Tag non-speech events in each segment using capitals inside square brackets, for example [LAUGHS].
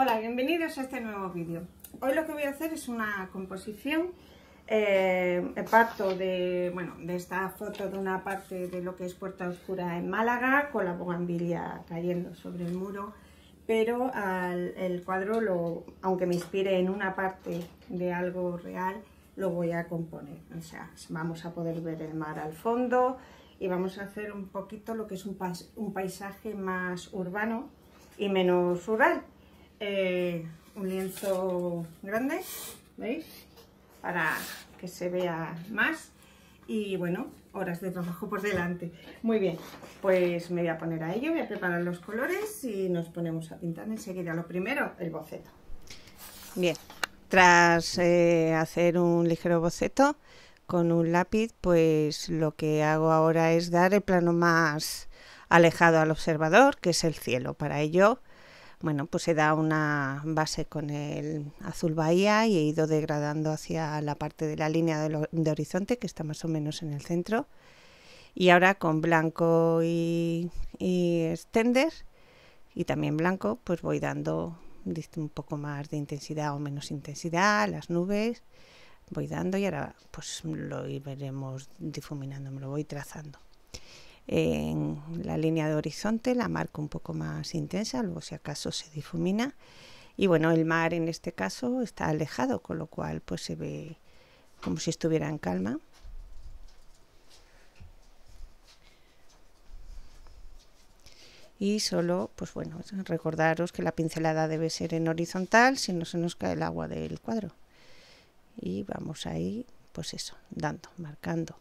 Hola, bienvenidos a este nuevo vídeo. Hoy lo que voy a hacer es una composición. Eh, parto de, bueno, de esta foto de una parte de lo que es Puerta Oscura en Málaga, con la bogambilia cayendo sobre el muro, pero el cuadro, lo, aunque me inspire en una parte de algo real, lo voy a componer. O sea, vamos a poder ver el mar al fondo y vamos a hacer un poquito lo que es un, un paisaje más urbano y menos rural eh, un lienzo grande, ¿veis? Para que se vea más y bueno, horas de trabajo por delante. Muy bien, pues me voy a poner a ello, voy a preparar los colores y nos ponemos a pintar enseguida. Lo primero, el boceto. Bien, tras eh, hacer un ligero boceto con un lápiz, pues lo que hago ahora es dar el plano más alejado al observador, que es el cielo. Para ello bueno, pues he da una base con el azul bahía y he ido degradando hacia la parte de la línea de, horizonte que está más o menos en el centro. Y ahora con blanco y, y extender y también blanco, pues voy dando un poco más de intensidad o menos intensidad, las nubes, voy dando y ahora pues lo iremos difuminando, me lo voy trazando en la línea de horizonte, la marca un poco más intensa, luego si acaso se difumina. Y bueno, el mar en este caso está alejado, con lo cual pues se ve como si estuviera en calma. y solo, pues bueno, recordaros que la pincelada debe ser en horizontal si no se nos cae el agua del cuadro. Y vamos ahí pues eso, dando, marcando.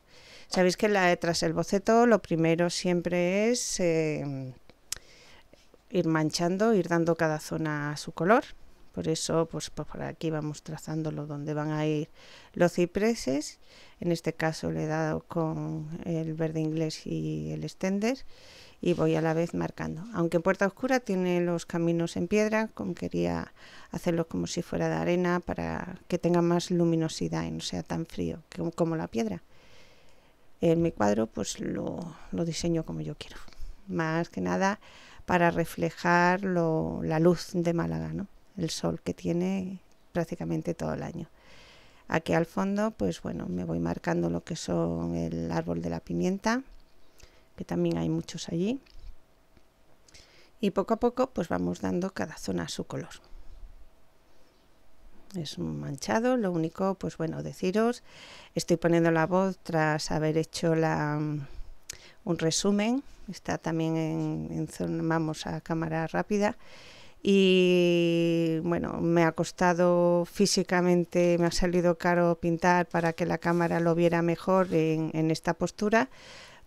Sabéis que tras el boceto lo primero siempre es em, ir manchando, ir dando cada zona su color. Por eso, pues, por aquí vamos trazándolo donde van a ir los cipreses. En este caso le he dado con el verde inglés y el extender y voy a la vez marcando. Aunque Puerta Oscura tiene los caminos en piedra, como quería hacerlo como si fuera de arena para que tenga más luminosidad y no sea tan frío como la piedra. En mi cuadro pues lo, diseño como yo quiero, más que nada para reflejar la luz de Málaga, ¿no? el sol que tiene prácticamente todo el año. Aquí al fondo pues bueno me voy marcando lo que son el árbol de la pimienta, que también hay muchos allí. Y poco a poco pues vamos dando cada zona su color. Es un manchado, lo único, pues bueno, deciros, estoy poniendo la voz tras haber hecho la, mm, un resumen, está también en, zona, vamos a cámara rápida y bueno, me ha costado físicamente, me ha salido caro pintar para que la cámara lo viera mejor en esta postura,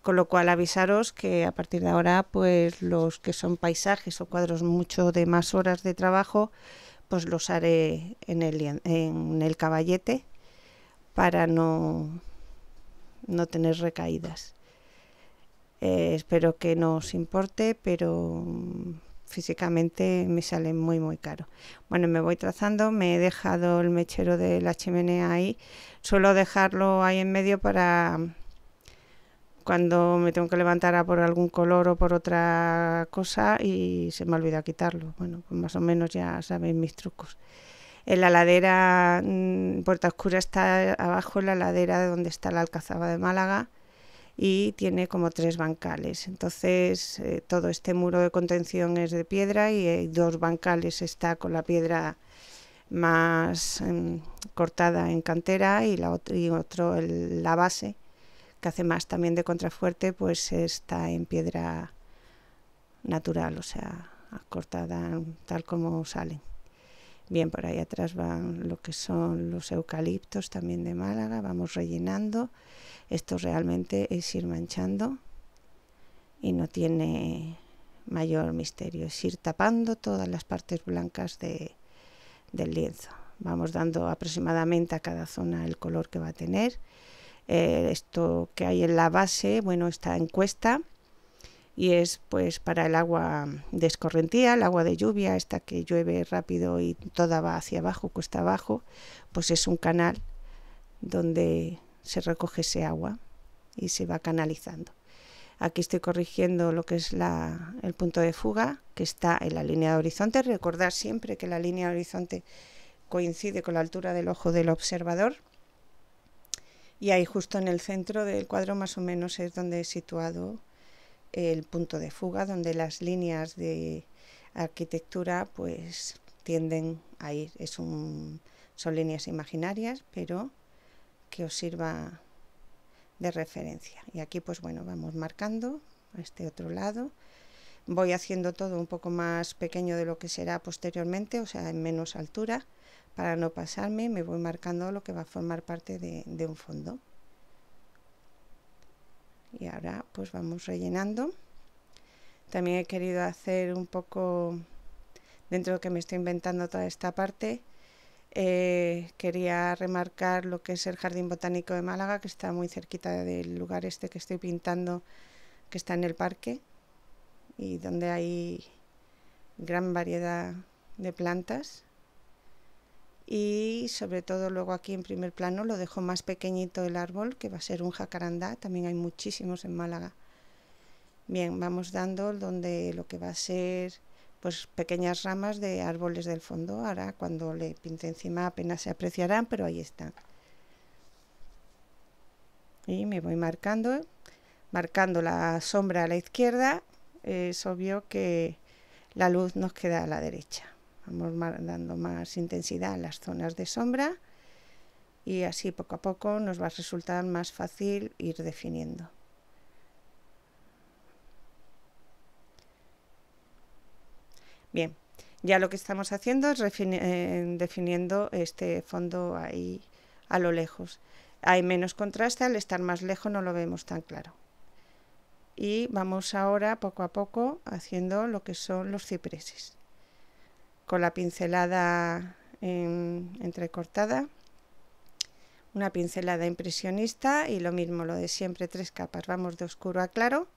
con lo cual avisaros que a partir de ahora, pues los que son paisajes o cuadros mucho de más horas de trabajo, pues los haré en el, en el caballete para no, no tener recaídas. Eh, espero que no os importe, pero físicamente me sale muy muy caro. Bueno, me voy trazando, me he dejado el mechero de la chimenea ahí. Suelo dejarlo ahí en medio para cuando me tengo que levantar a por algún color o por otra cosa y se me olvida quitarlo. Bueno, pues más o menos ya sabéis mis trucos. En la ladera, mm, Puerta Oscura está abajo en la ladera de donde está la Alcazaba de Málaga y tiene como tres bancales. Entonces, eh, todo este muro de contención es de piedra y hay eh, dos bancales está con la piedra más mm, cortada en cantera y la otra y otro en la base que hace más también de contrafuerte, pues está en piedra natural, o sea, cortada tal como salen. Bien, por ahí atrás van lo que son los eucaliptos también de Málaga, vamos rellenando. Esto realmente es ir manchando y no tiene mayor misterio, es ir tapando todas las partes blancas del lienzo. Vamos dando aproximadamente a cada zona el color que va a tener eh, esto que hay en la base, bueno, en cuesta y es pues para el agua de escorrentía, el agua de lluvia, esta que llueve rápido y toda va hacia abajo, cuesta abajo, pues es un canal donde se recoge ese agua y se va canalizando. Aquí estoy corrigiendo lo que es el punto de fuga, que está en la línea de horizonte. Recordar siempre que la línea de horizonte coincide con la altura del ojo del observador y ahí justo en el centro del cuadro más o menos es donde he situado el punto de fuga, donde las líneas de arquitectura pues tienden a ir. Es un, son líneas imaginarias, pero que os sirva de referencia. Y aquí pues bueno, vamos marcando a este otro lado. Voy haciendo todo un poco más pequeño de lo que será posteriormente, o sea, en menos altura. Para no pasarme me voy marcando lo que va a formar parte de, un fondo. Y ahora pues vamos rellenando. También he querido hacer un poco, dentro de que me estoy inventando toda esta parte, eh, quería remarcar lo que es el Jardín Botánico de Málaga, que está muy cerquita del lugar este que estoy pintando, que está en el parque, y donde hay gran variedad de plantas y sobre todo luego aquí en primer plano lo dejo más pequeñito el árbol que va a ser un jacarandá, también hay muchísimos en Málaga. Bien, vamos dando donde lo que va a ser pues pequeñas ramas de árboles del fondo, ahora cuando le pinte encima apenas se apreciarán, pero ahí están. Y me voy marcando, marcando la sombra a la izquierda, es obvio que la luz nos queda a la derecha vamos dando más intensidad a las zonas de sombra y así poco a poco nos va a resultar más fácil ir definiendo. Bien, ya lo que estamos haciendo es eh, definiendo este fondo ahí a lo lejos. Hay menos contraste, al estar más lejos no lo vemos tan claro. Y vamos ahora poco a poco haciendo lo que son los cipreses con la pincelada entrecortada, una pincelada impresionista y lo mismo, lo de siempre, tres capas, vamos de oscuro a claro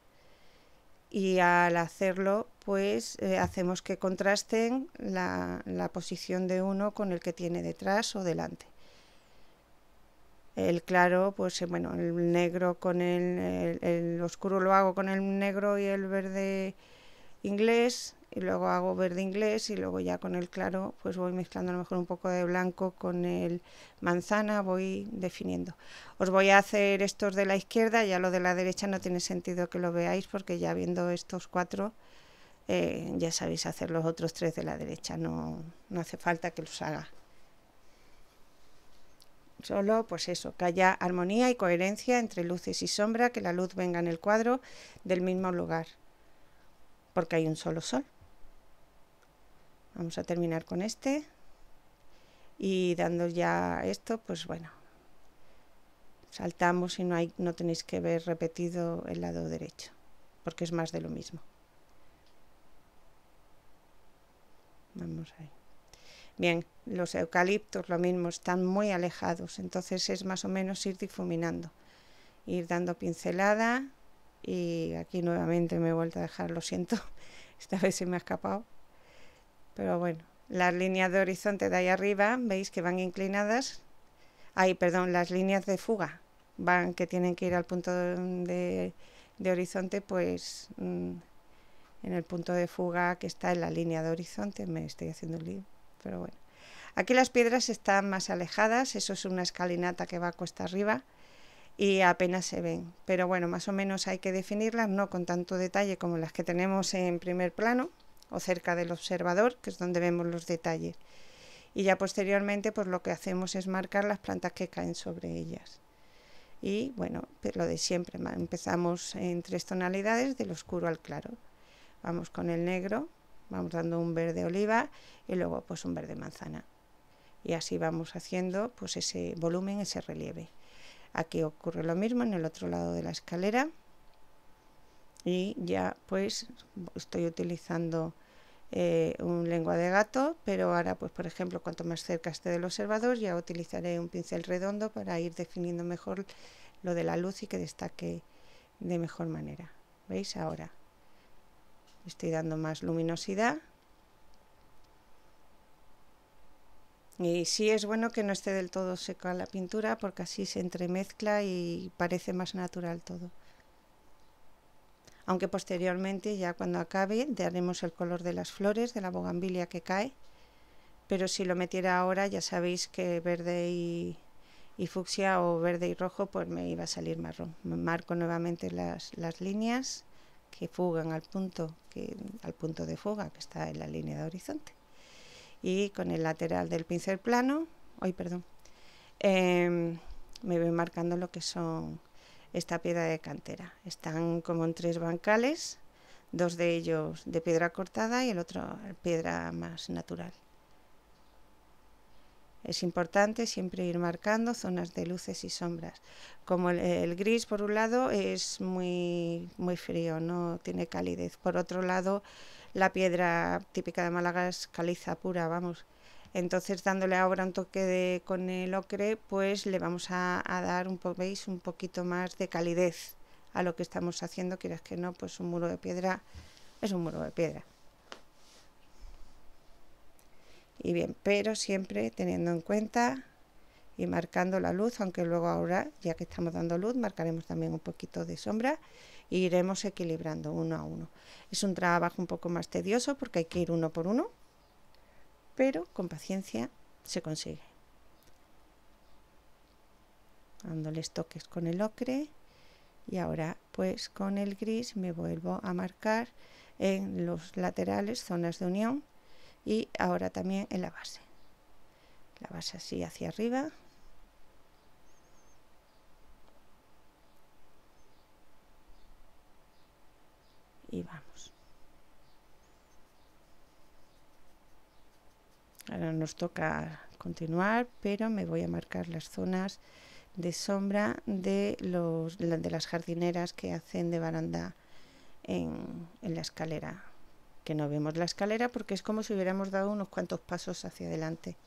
y al hacerlo pues eh, hacemos que contrasten la, posición de uno con el que tiene detrás o delante. El claro, pues eh, bueno, el negro con el oscuro lo hago con el negro y el verde inglés y luego hago verde inglés y luego ya con el claro pues voy mezclando a lo mejor un poco de blanco con el manzana, voy definiendo. Os voy a hacer estos de la izquierda, ya lo de la derecha no tiene sentido que lo veáis porque ya viendo estos cuatro eh, ya sabéis hacer los otros tres de la derecha, no, no hace falta que los haga. Solo, pues eso, que haya armonía y coherencia entre luces y sombra, que la luz venga en el cuadro del mismo lugar, porque hay un solo sol. Vamos a terminar con este. Y dando ya esto, pues bueno, saltamos y no, hay, no tenéis que ver repetido el lado derecho, porque es más de lo mismo. Vamos ahí. Bien, los eucaliptos lo mismo, están muy alejados, entonces es más o menos ir difuminando, ir dando pincelada y aquí nuevamente me he vuelto a dejar, lo siento, [LAUGHS] esta vez se me ha escapado pero bueno, las líneas de horizonte de ahí arriba, veis que van inclinadas. Ahí, perdón, las líneas de fuga van que tienen que ir al punto de, de horizonte, pues mm, en el punto de fuga que está en la línea de horizonte. Me estoy haciendo un lío, pero bueno. Aquí las piedras están más alejadas, eso es una escalinata que va a cuesta arriba y apenas se ven. Pero bueno, más o menos hay que definirlas, no con tanto detalle como las que tenemos en primer plano o cerca del observador, que es donde vemos los detalles. Y ya posteriormente, pues lo que hacemos es marcar las plantas que caen sobre ellas. Y bueno, pues lo de siempre, empezamos en tres tonalidades, del oscuro al claro. Vamos con el negro, vamos dando un verde oliva y luego pues un verde manzana. Y así vamos haciendo pues ese volumen, ese relieve. Aquí ocurre lo mismo en el otro lado de la escalera y ya pues estoy utilizando eh, un lengua de gato, pero ahora, pues por ejemplo, cuanto más cerca esté del observador, ya utilizaré un pincel redondo para ir definiendo mejor lo de la luz y que destaque de mejor manera. ¿Veis? Ahora estoy dando más luminosidad. Y sí es bueno que no esté del todo seca la pintura porque así se entremezcla y parece más natural todo aunque posteriormente, ya cuando acabe, daremos el color de las flores, de la bogambilia que cae. Pero si lo metiera ahora, ya sabéis que verde y, fucsia o verde y rojo, pues me iba a salir marrón. Marco nuevamente las, líneas que fugan al punto, al punto de fuga que está en la línea de horizonte. Y con el lateral del pincel plano, hoy perdón, em, me voy marcando lo que son esta piedra de cantera. Están como en tres bancales, dos de ellos de piedra cortada y el otro piedra más natural. Es importante siempre ir marcando zonas de luces y sombras. Como el, gris, por un lado, es muy, muy frío, no tiene calidez. Por otro lado, la piedra típica de Málaga es caliza pura, vamos. Entonces, dándole ahora un toque de, con el ocre, pues le vamos a, dar un, un poquito más de calidez a lo que estamos haciendo. Quieras que no, pues un muro de piedra es un muro de piedra. Y bien, pero siempre teniendo en cuenta y marcando la luz, aunque luego ahora, ya que estamos dando luz, marcaremos también un poquito de sombra e iremos equilibrando uno a uno. Es un trabajo un poco más tedioso porque hay que ir uno por uno, pero con paciencia se consigue. Dándoles toques con el ocre y ahora pues con el gris me vuelvo a marcar en los laterales zonas de unión y ahora también en la base. La base así hacia arriba. Y va. Ahora nos toca continuar, pero me voy a marcar las zonas de sombra de, los, de las jardineras que hacen de baranda en, en la escalera. Que no vemos la escalera porque es como si hubiéramos dado unos cuantos pasos hacia adelante.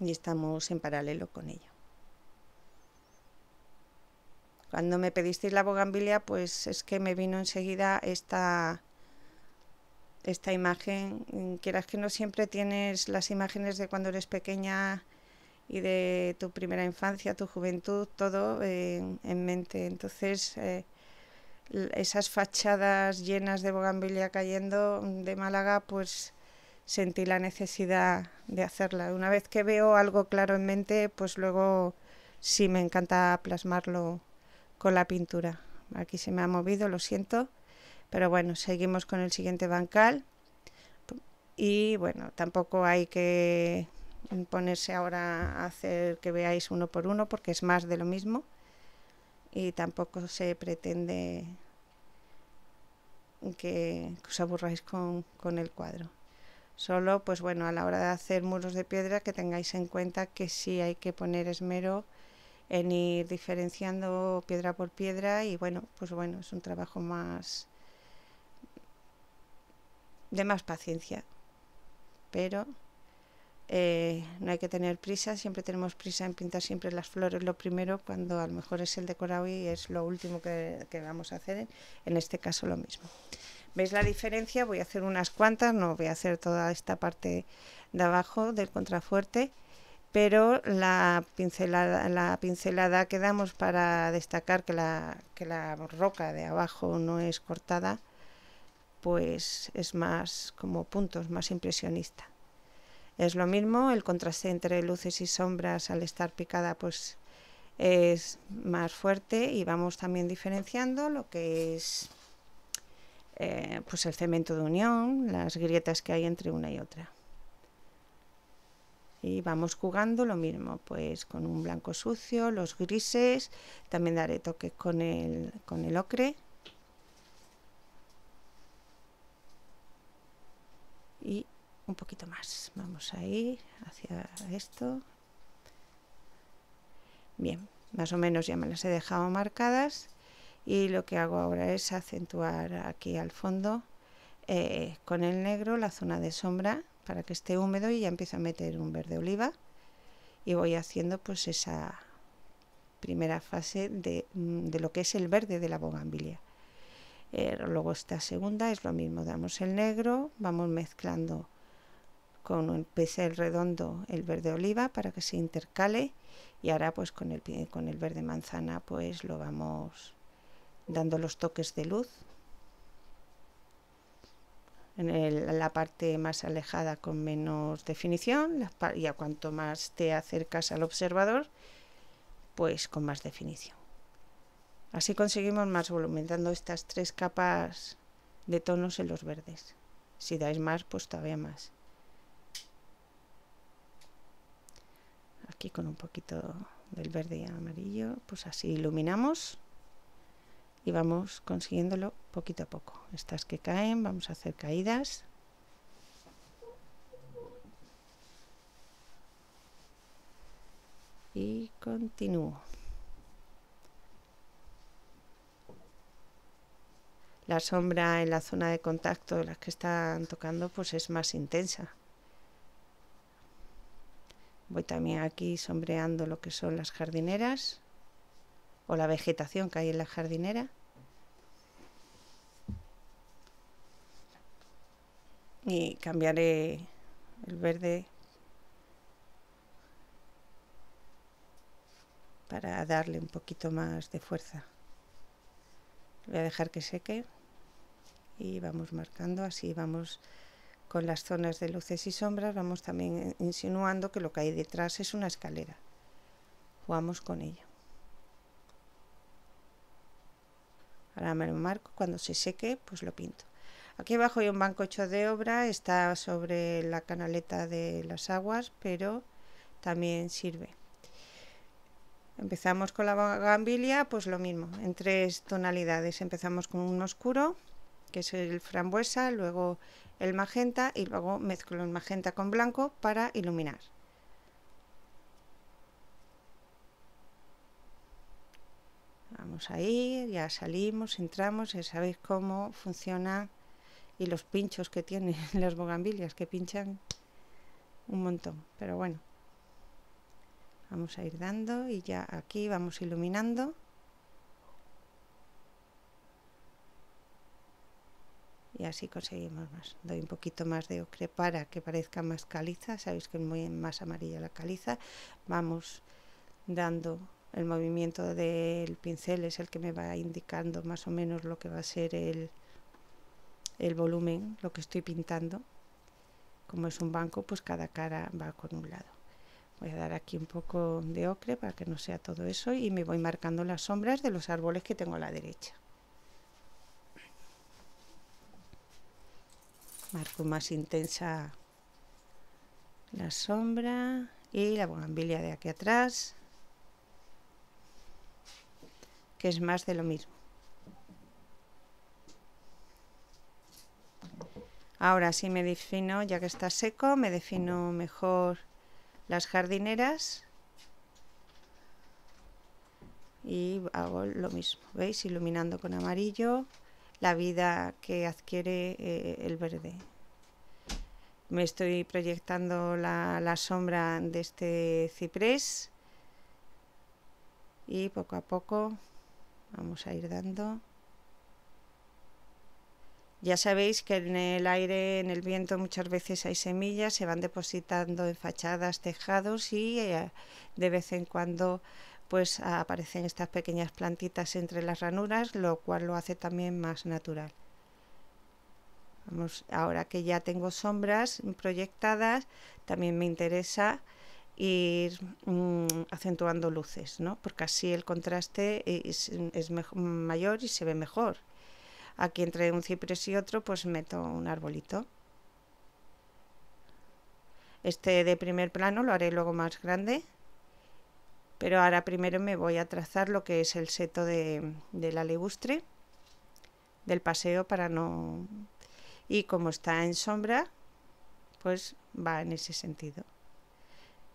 Y estamos en paralelo con ella. Cuando me pedisteis la bogambilia, pues es que me vino enseguida esta esta imagen. Mm, quieras que no siempre tienes las imágenes de cuando eres pequeña y de tu primera infancia, tu juventud, todo eh, en mente. Entonces, eh, esas fachadas llenas de bogambilia cayendo de Málaga, pues sentí la necesidad de hacerla. Una vez que veo algo claro en mente, pues luego sí me encanta plasmarlo con la pintura. Aquí se me ha movido, lo siento. Pero bueno, seguimos con el siguiente bancal. Y bueno, tampoco hay que ponerse ahora a hacer que veáis uno por uno porque es más de lo mismo. Y tampoco se pretende que os aburráis con, el cuadro. Solo, pues bueno, a la hora de hacer muros de piedra que tengáis en cuenta que sí hay que poner esmero en ir diferenciando piedra por piedra y bueno, pues bueno, es un trabajo más de más paciencia. Pero eh, no hay que tener prisa, siempre tenemos prisa en pintar siempre las flores lo primero cuando a lo mejor es el decorado y es lo último que, vamos a hacer, en este caso lo mismo. ¿Veis la diferencia? Voy a hacer unas cuantas, no voy a hacer toda esta parte de abajo del contrafuerte, pero la pincelada, la pincelada que damos para destacar que la, que la roca de abajo no es cortada, pues es más como puntos, más impresionista. Es lo mismo, el contraste entre luces y sombras al estar picada pues es más fuerte y vamos también diferenciando lo que es eh, pues el cemento de unión, las grietas que hay entre una y otra. Y vamos jugando lo mismo, pues con un blanco sucio, los grises, también daré toque con con el ocre un poquito más. Vamos a ir hacia esto. Bien, más o menos ya me las he dejado marcadas y lo que hago ahora es acentuar aquí al fondo eh, con el negro la zona de sombra para que esté húmedo y ya empiezo a meter un verde oliva y voy haciendo pues esa primera fase de, mm, lo que es el verde de la bogambilia. Eh, luego esta segunda es lo mismo, damos el negro, vamos mezclando con el pincel redondo el verde oliva para que se intercale y ahora pues con el, con el verde manzana pues lo vamos dando los toques de luz en la parte más alejada con menos definición y a cuanto más te acercas al observador pues con más definición así conseguimos más volumen dando estas tres capas de tonos en los verdes si dais más pues todavía más aquí con un poquito del verde y amarillo, pues así iluminamos y vamos consiguiéndolo poquito a poco. Estas que caen, vamos a hacer caídas. Y continúo. La sombra en la zona de contacto de las que están tocando pues es más intensa. Voy también aquí sombreando lo que son las jardineras o la vegetación que hay en la jardinera. Y cambiaré el verde para darle un poquito más de fuerza. Voy a dejar que seque y vamos marcando, así vamos con las zonas de luces y sombras vamos también insinuando que lo que hay detrás es una escalera. Jugamos con ello. Ahora me lo marco, cuando se seque pues lo pinto. Aquí abajo hay un banco hecho de obra, está sobre la canaleta de las aguas, pero también sirve. Empezamos con la gambilia, pues lo mismo, en tres tonalidades. Empezamos con un oscuro, que es el frambuesa, luego el magenta y luego mezclo el magenta con blanco para iluminar. Vamos a ir, ya salimos, entramos, ya sabéis cómo funciona y los pinchos que tienen [LAUGHS] las bogambilias que pinchan un montón, pero bueno. Vamos a ir dando y ya aquí vamos iluminando. y así conseguimos más. Doy un poquito más de ocre para que parezca más caliza, sabéis que es muy más amarilla la caliza. Vamos dando el movimiento del pincel, es el que me va indicando más o menos lo que va a ser el, el volumen, lo que estoy pintando. Como es un banco, pues cada cara va con un lado. Voy a dar aquí un poco de ocre para que no sea todo eso y me voy marcando las sombras de los árboles que tengo a la derecha. Marco más intensa la sombra y la bogambilia de aquí atrás, que es más de lo mismo. Ahora sí me defino, ya que está seco, me defino mejor las jardineras y hago lo mismo, ¿veis? Iluminando con amarillo la vida que adquiere eh, el verde. Me estoy proyectando la, sombra de este ciprés y poco a poco vamos a ir dando. Ya sabéis que en el aire, en el viento, muchas veces hay semillas, se van depositando en fachadas, tejados y eh, de vez en cuando pues aparecen estas pequeñas plantitas entre las ranuras, lo cual lo hace también más natural. Vamos, ahora que ya tengo sombras proyectadas, también me interesa ir mm, acentuando luces, ¿no? porque así el contraste es, es mayor y se ve mejor. Aquí entre un ciprés y otro pues meto un arbolito. Este de primer plano lo haré luego más grande pero ahora primero me voy a trazar lo que es el seto de, de la del paseo para no... Y como está en sombra, pues va en ese sentido.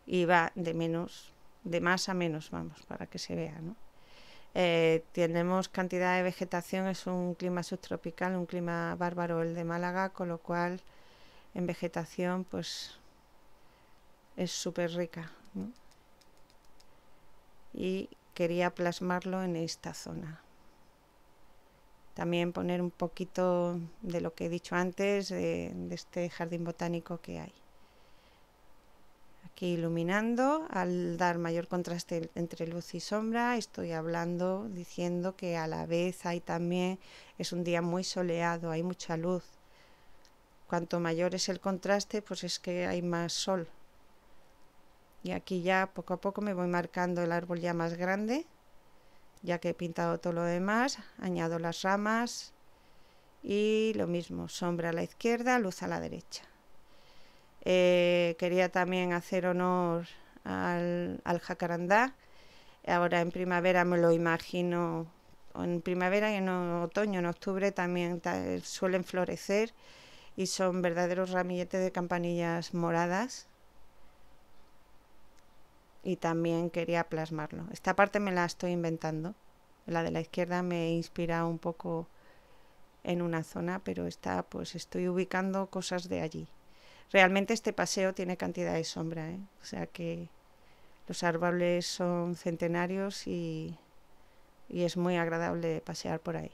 Y va de menos, de más a menos, vamos, para que se vea, ¿no? Eh, tenemos cantidad de vegetación, es un clima subtropical, un clima bárbaro el de Málaga, con lo cual en vegetación pues es súper rica. ¿no? y quería plasmarlo en esta zona. También poner un poquito de lo que he dicho antes de, este jardín botánico que hay. Aquí iluminando, al dar mayor contraste entre luz y sombra, estoy hablando, diciendo que a la vez hay también, es un día muy soleado, hay mucha luz. Cuanto mayor es el contraste, pues es que hay más sol y aquí ya poco a poco me voy marcando el árbol ya más grande ya que he pintado todo lo demás añado las ramas y lo mismo sombra a la izquierda luz a la derecha eh, quería también hacer honor al, al, jacarandá ahora en primavera me lo imagino en primavera y en otoño en octubre también suelen florecer y son verdaderos ramilletes de campanillas moradas y también quería plasmarlo. Esta parte me la estoy inventando. La de la izquierda me inspira un poco en una zona, pero está pues estoy ubicando cosas de allí. Realmente este paseo tiene cantidad de sombra, ¿eh? o sea que los árboles son centenarios y, y es muy agradable pasear por ahí.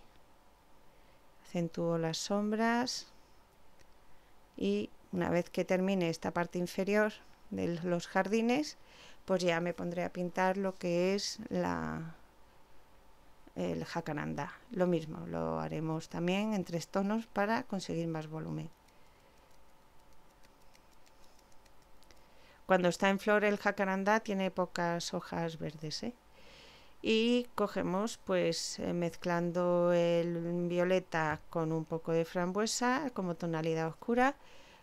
Acentúo las sombras y una vez que termine esta parte inferior de los jardines, pues ya me pondré a pintar lo que es la el jacaranda. Lo mismo, lo haremos también en tres tonos para conseguir más volumen. Cuando está en flor el jacaranda tiene pocas hojas verdes. ¿eh? Y cogemos, pues eh, mezclando el violeta con un poco de frambuesa como tonalidad oscura,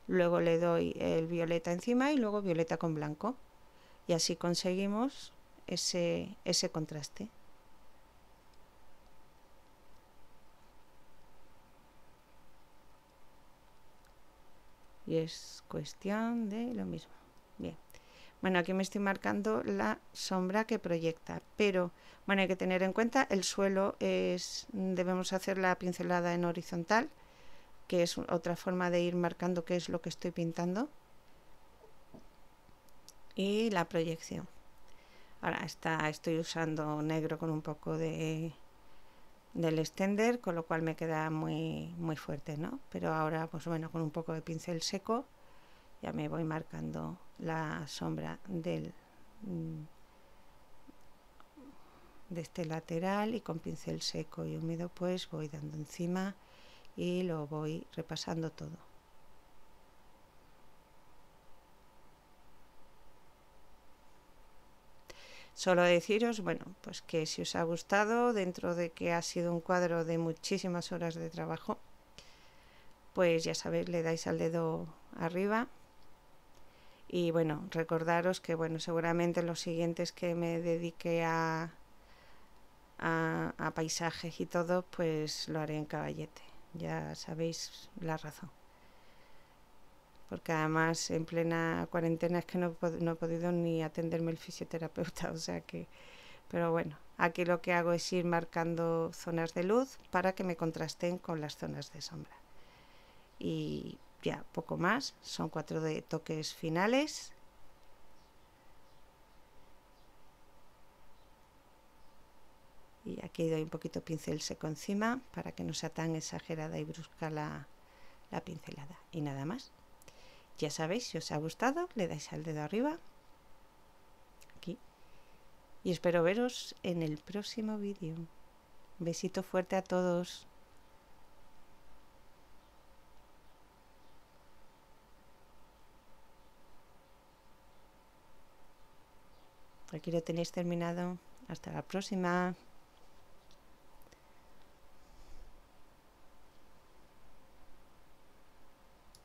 luego le doy el violeta encima y luego violeta con blanco y así conseguimos ese, contraste. Y es cuestión de lo mismo. Bien. Bueno, aquí me estoy marcando la sombra que proyecta, pero bueno, hay que tener en cuenta el suelo es debemos hacer la pincelada en horizontal que es otra forma de ir marcando qué es lo que estoy pintando. Y la proyección. Ahora está, estoy usando negro con un poco de del extender, con lo cual me queda muy, muy fuerte, ¿no? Pero ahora, pues bueno, con un poco de pincel seco ya me voy marcando la sombra del mm, de este lateral y con pincel seco y húmedo pues voy dando encima y lo voy repasando todo. Solo deciros, bueno, pues que si os ha gustado, dentro de que ha sido un cuadro de muchísimas horas de trabajo, pues ya sabéis, le dais al dedo arriba. Y bueno, recordaros que bueno, seguramente los siguientes que me dedique a, a, a paisajes y todo, pues lo haré en caballete ya sabéis la razón. Porque además en plena cuarentena es que no, no he podido ni atenderme el fisioterapeuta, [LAUGHS] o sea que... Pero bueno, aquí lo que hago es ir marcando zonas de luz para que me contrasten con las zonas de sombra. Y ya, poco más, son cuatro de toques finales y doy un poquito pincel seco encima para que no sea tan exagerada y brusca la, la pincelada. Y nada más. Ya sabéis, si os ha gustado, le dais al dedo arriba. Aquí. Y espero veros en el próximo vídeo. besito fuerte a todos. Aquí lo tenéis terminado. Hasta la próxima.